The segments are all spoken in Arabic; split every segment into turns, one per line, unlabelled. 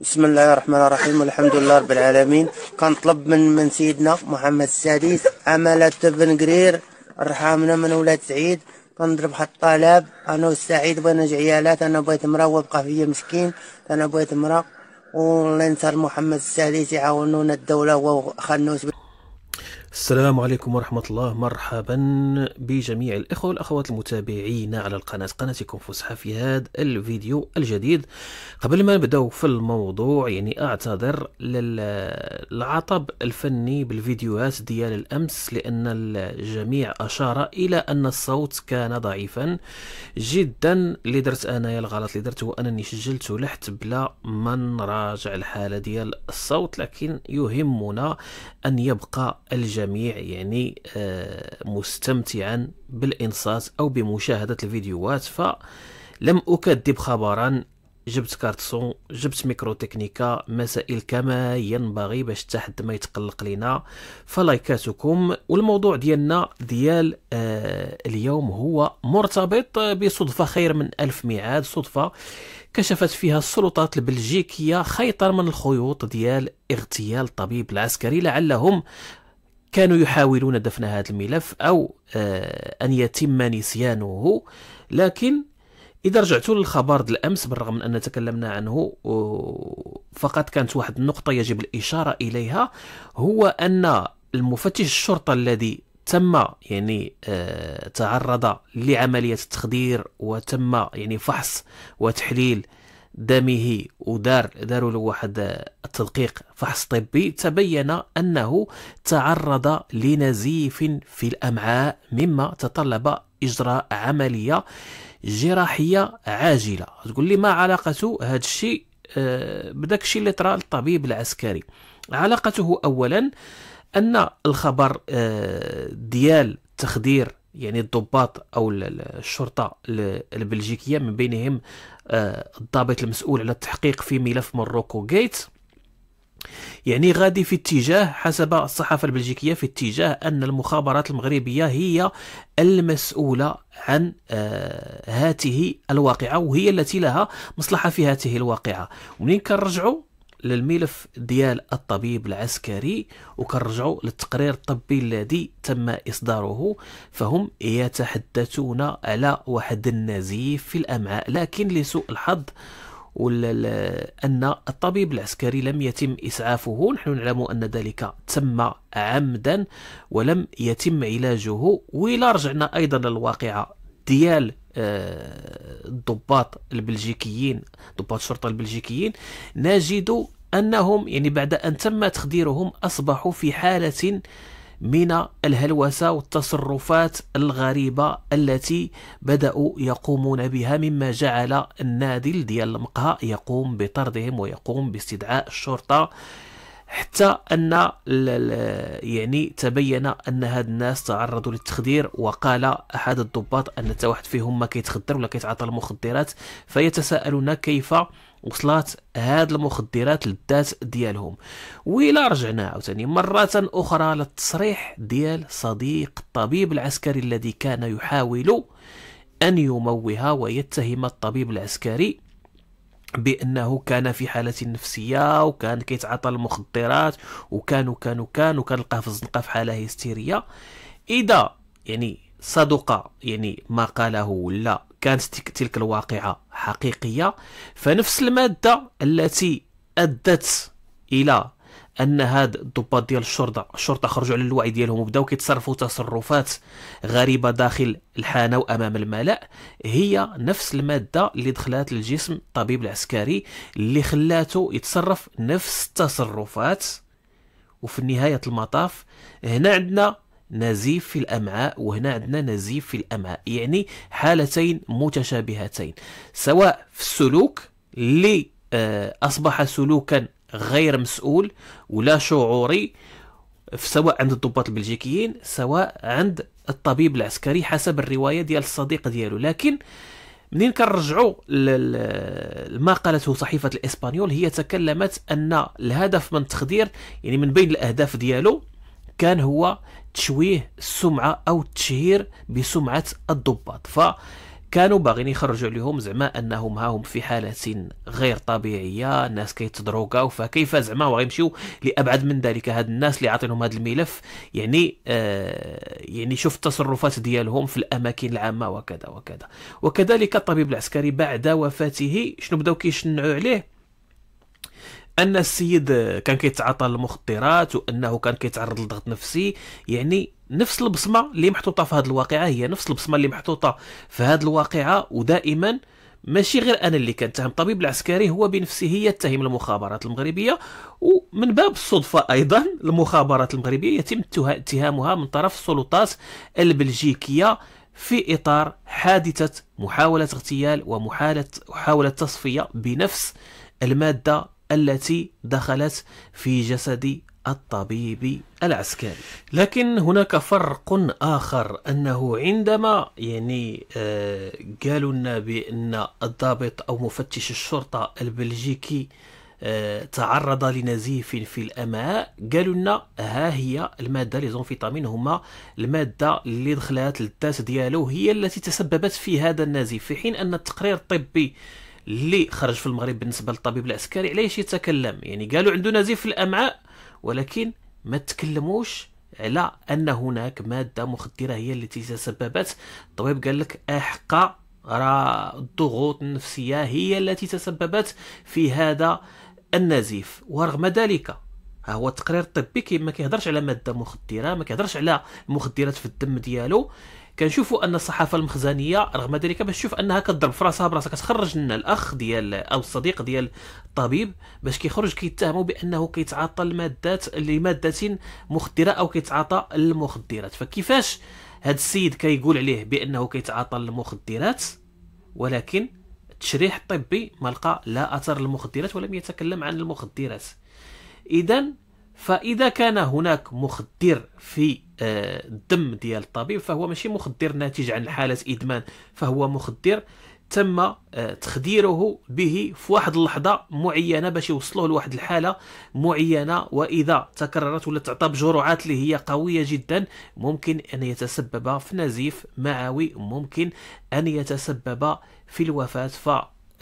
بسم الله الرحمن الرحيم والحمد لله رب العالمين كنطلب من من سيدنا محمد السادس عملة بن قرير رحمنا من ولاد سعيد كنضرب حط الطلب انا والسعيد بغينا نجي عيالات انا بغيت مرا وبقى فيا مسكين انا بغيت مرا والله ينصر محمد السادس يعاونونا الدولة وخلنوش السلام عليكم ورحمة الله مرحبا بجميع الإخوة والأخوات المتابعين على القناة قناتكم فسحة في هذا الفيديو الجديد قبل ما نبدأ في الموضوع يعني أعتذر للعطب الفني بالفيديوهات ديال الأمس لأن الجميع أشار إلى أن الصوت كان ضعيفا جدا اللي درت أنايا الغلط اللي درته أنني سجلت لحت بلا ما نراجع الحالة ديال الصوت لكن يهمنا أن يبقى الجميع الجميع يعني آه، مستمتعا بالإنصات أو بمشاهدة الفيديوهات فلم أكذب خبرا جبت كارتسون جبت ميكرو تكنيكا مسائل كما ينبغي باش حتى حد ما يتقلق لينا فلايكاتكم والموضوع ديالنا ديال آه اليوم هو مرتبط بصدفة خير من ألف ميعاد صدفة كشفت فيها السلطات البلجيكية خيطا من الخيوط ديال اغتيال طبيب العسكري لعلهم كانوا يحاولون دفن هذا الملف أو آه، أن يتم نسيانه لكن إذا رجعت للخبر الأمس بالرغم من أن تكلمنا عنه فقط كانت واحد النقطة يجب الإشارة إليها هو أن المفتش الشرطة الذي تم يعني آه، تعرض لعملية التخدير وتم يعني فحص وتحليل دمه ودار داروا له واحد التدقيق فحص طبي تبين انه تعرض لنزيف في الامعاء مما تطلب اجراء عمليه جراحيه عاجله تقول لي ما علاقه هذا الشيء آه، بداك الشيء اللي طرا للطبيب العسكري علاقته اولا ان الخبر آه، ديال تخدير يعني الضباط او الشرطه البلجيكيه من بينهم آه، الضابط المسؤول على التحقيق في ملف مروكو جيت يعني غادي في اتجاه حسب الصحافه البلجيكيه في اتجاه ان المخابرات المغربيه هي المسؤوله عن آه، هاته الواقعه وهي التي لها مصلحه في هاته الواقعه ومنين كنرجعوا للملف ديال الطبيب العسكري وكنرجعوا للتقرير الطبي الذي تم إصداره فهم يتحدثون على واحد النزيف في الأمعاء لكن لسوء الحظ أن الطبيب العسكري لم يتم إسعافه نحن نعلم أن ذلك تم عمدا ولم يتم علاجه ولا رجعنا أيضا للواقعة ديال الضباط البلجيكيين ضباط الشرطة البلجيكيين نجد أنهم يعني بعد أن تم تخديرهم أصبحوا في حالة من الهلوسة والتصرفات الغريبة التي بدأوا يقومون بها مما جعل النادل ديال المقهى يقوم بطردهم ويقوم باستدعاء الشرطة حتى ان يعني تبين ان هاد الناس تعرضوا للتخدير وقال احد الضباط ان حتى واحد فيهم ما كيتخدر ولا كيتعاطى المخدرات فيتساءلون كيف وصلات هاد المخدرات للذات ديالهم ويلا رجعنا عاوتاني مرة أخرى للتصريح ديال صديق الطبيب العسكري الذي كان يحاول أن يموه ويتهم الطبيب العسكري بانه كان في حاله نفسيه وكان كيتعاطى المخدرات وكان وكان وكان وكان لقاه في الزنقه في حاله هستيريه اذا يعني صدق يعني ما قاله ولا كانت تلك الواقعه حقيقيه فنفس الماده التي ادت الى ان هاد الضباط ديال الشرطه الشرطه خرجوا على الوعي ديالهم وبداو كيتصرفوا تصرفات غريبه داخل الحانه وامام الملا هي نفس الماده اللي دخلات للجسم الطبيب العسكري اللي خلاته يتصرف نفس التصرفات وفي نهايه المطاف هنا عندنا نزيف في الامعاء وهنا عندنا نزيف في الامعاء يعني حالتين متشابهتين سواء في السلوك اللي آه، اصبح سلوكا غير مسؤول ولا شعوري سواء عند الضباط البلجيكيين سواء عند الطبيب العسكري حسب الروايه ديال الصديق ديالو لكن منين كنرجعوا لما قالته صحيفه الاسبانيول هي تكلمت ان الهدف من التخدير يعني من بين الاهداف ديالو كان هو تشويه السمعه او التشهير بسمعه الضباط ف كانوا باغيين يخرجوا عليهم زعما انهم هاهم في حاله غير طبيعيه الناس كيتضروكاو فكيف زعما وغيمشيو لابعد من ذلك هاد الناس اللي عاطينهم هذا الملف يعني آه يعني شوف التصرفات ديالهم في الاماكن العامه وكذا وكذا وكذلك الطبيب العسكري بعد وفاته شنو بداو كيشنعوا عليه ان السيد كان كيتعاطى المخدرات وانه كان كيتعرض لضغط نفسي يعني نفس البصمه اللي محطوطه في هذه الواقعه هي نفس البصمه اللي محطوطه في هذه الواقعه ودائما ماشي غير انا اللي كنتهم الطبيب العسكري هو بنفسه يتهم المخابرات المغربيه ومن باب الصدفه ايضا المخابرات المغربيه يتم اتهامها من طرف السلطات البلجيكيه في اطار حادثه محاوله اغتيال ومحاوله تصفيه بنفس الماده التي دخلت في جسد الطبيب العسكري لكن هناك فرق آخر أنه عندما يعني آه، قالوا لنا بأن الضابط أو مفتش الشرطة البلجيكي آه، تعرض لنزيف في الامعاء قالوا لنا ها هي الماده لي هما الماده اللي دخلت للداس ديالو هي التي تسببت في هذا النزيف في حين ان التقرير الطبي اللي خرج في المغرب بالنسبه للطبيب العسكري علاش يتكلم يعني قالوا عنده نزيف في الامعاء ولكن ما تكلموش على ان هناك ماده مخدره هي التي تسببت الطبيب قال لك احقا راه الضغوط النفسيه هي التي تسببت في هذا النزيف ورغم ذلك ها هو التقرير الطبي كي ما كيهضرش على ماده مخدره ما كيهضرش على المخدرات في الدم ديالو كنشوفوا ان الصحافه المخزنيه رغم ذلك باش تشوف انها كضرب في راسها براسها كتخرج لنا الاخ ديال او الصديق ديال الطبيب باش كيخرج كيتهموا بانه كيتعاطى المادات لماده مخدره او كيتعاطى المخدرات فكيفاش هذا السيد كيقول عليه بانه كيتعاطى المخدرات ولكن التشريح الطبي ما لقى لا اثر المخدرات ولم يتكلم عن المخدرات اذا فاذا كان هناك مخدر في آه، الدم ديال الطبيب فهو ماشي مخدر ناتج عن حاله ادمان فهو مخدر تم آه، تخديره به في واحد اللحظه معينه باش يوصلوه لواحد الحاله معينه واذا تكررت ولا تعطى بجرعات اللي هي قويه جدا ممكن ان يتسبب في نزيف معوي ممكن ان يتسبب في الوفاه ف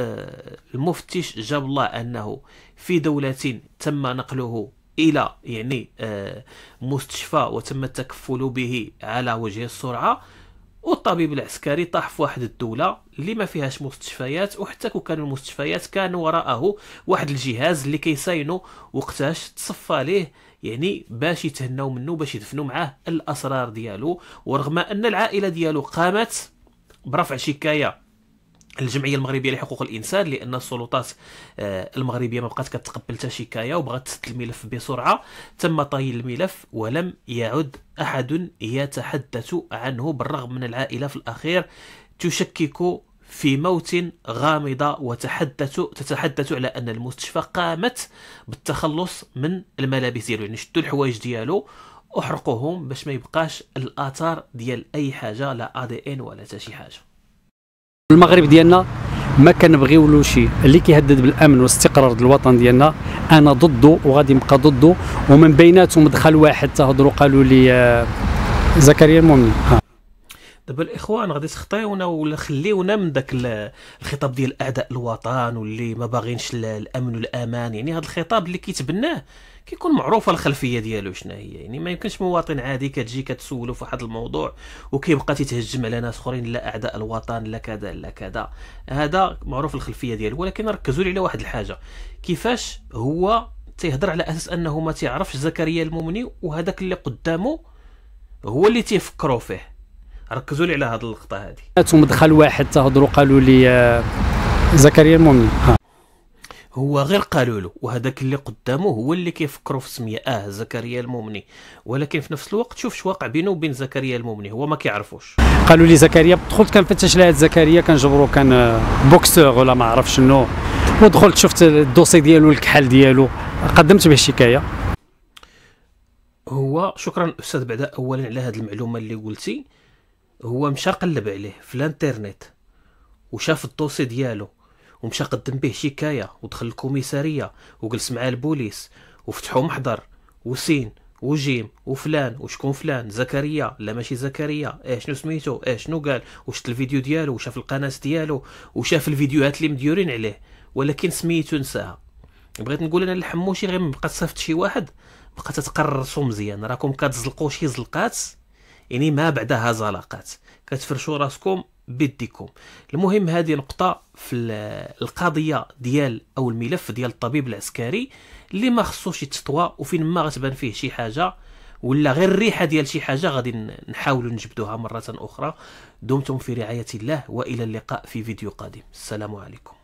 آه، المفتش جاب الله انه في دوله تم نقله الى يعني آه، مستشفى وتم التكفل به على وجه السرعه والطبيب العسكري طاح في واحد الدوله اللي ما فيهاش مستشفيات وحتى كو كانوا المستشفيات كان وراءه واحد الجهاز اللي كيساينو وقتاش تصفى ليه يعني باش يتهناو منه باش يدفنوا معاه الاسرار ديالو ورغم ان العائله ديالو قامت برفع شكايه الجمعيه المغربيه لحقوق الانسان لان السلطات آه، المغربيه ما بقات كتقبل حتى شكايه وبغات تسد الملف بسرعه تم طي الملف ولم يعد احد يتحدث عنه بالرغم من العائله في الاخير تشكك في موت غامضة وتحدث تتحدث على أن المستشفى قامت بالتخلص من الملابس ديالو يعني شدوا الحوايج ديالو احرقوهم باش ما يبقاش الآثار ديال أي حاجة لا أ دي إن ولا حتى شي حاجة المغرب ديالنا ما شيء اللي كيهدد بالامن والاستقرار ديال الوطن ديالنا انا ضده وغادي نبقى ضده ومن بيناتهم دخل واحد تهضروا قالوا لي آه، زكريا المؤمن دابا الاخوان غادي تخطيونا ولا خليونا من داك الخطاب ديال اعداء الوطن واللي ما باغينش الامن والامان يعني هذا الخطاب اللي كيتبناه كيكون معروفه الخلفيه ديالو شنو هي يعني ما يمكنش مواطن عادي كتجي كتسولو في واحد الموضوع وكيبقى تيتهجم على ناس اخرين لا اعداء الوطن لا كذا لا كذا هذا معروف الخلفيه ديالو ولكن ركزوا لي على واحد الحاجه كيفاش هو تيهضر على اساس انه ما تيعرفش زكريا المؤمني وهذاك اللي قدامه هو اللي تيفكروا فيه ركزوا لي على هذه اللقطه هذه مدخل واحد تهضروا قالوا لي آه، زكريا المؤمني هو غير قالوا له وهذاك اللي قدامه هو اللي كيفكروا في سميه اه زكريا المؤمني ولكن في نفس الوقت شوف شو واقع بينه وبين زكريا المؤمني هو ما كيعرفوش قالوا لي زكريا دخلت كنفتش لهاد زكريا كنجبرو كان آه، بوكسور ولا ما عرف شنو ودخلت شفت الدوسي ديالو الكحل ديالو قدمت به شكايه هو شكرا استاذ بعدا اولا على هذه المعلومه اللي قلتي هو مشى قلب عليه في الانترنت وشاف الدوسي ديالو ومشى قدم به شكاية ودخل الكوميسارية وجلس مع البوليس وفتحوا محضر وسين وجيم وفلان وشكون فلان زكريا لا ماشي زكريا ايه شنو سميتو ايه شنو قال وشت الفيديو ديالو وشاف القناة ديالو وشاف الفيديوهات اللي مديورين عليه ولكن سميتو نساها بغيت نقول انا الحموشي غير مبقى تصيفط شي واحد بقى تتقرصو مزيان راكم كتزلقو شي زلقات يعني ما بعدها زلقات كتفرشوا راسكم بيديكم المهم هذه نقطة في القضية ديال أو الملف ديال الطبيب العسكري اللي ما خصوش يتسطوى وفين ما غتبان فيه شي حاجة ولا غير الريحة ديال شي حاجة غادي نحاول نجبدوها مرة أخرى دمتم في رعاية الله وإلى اللقاء في فيديو قادم السلام عليكم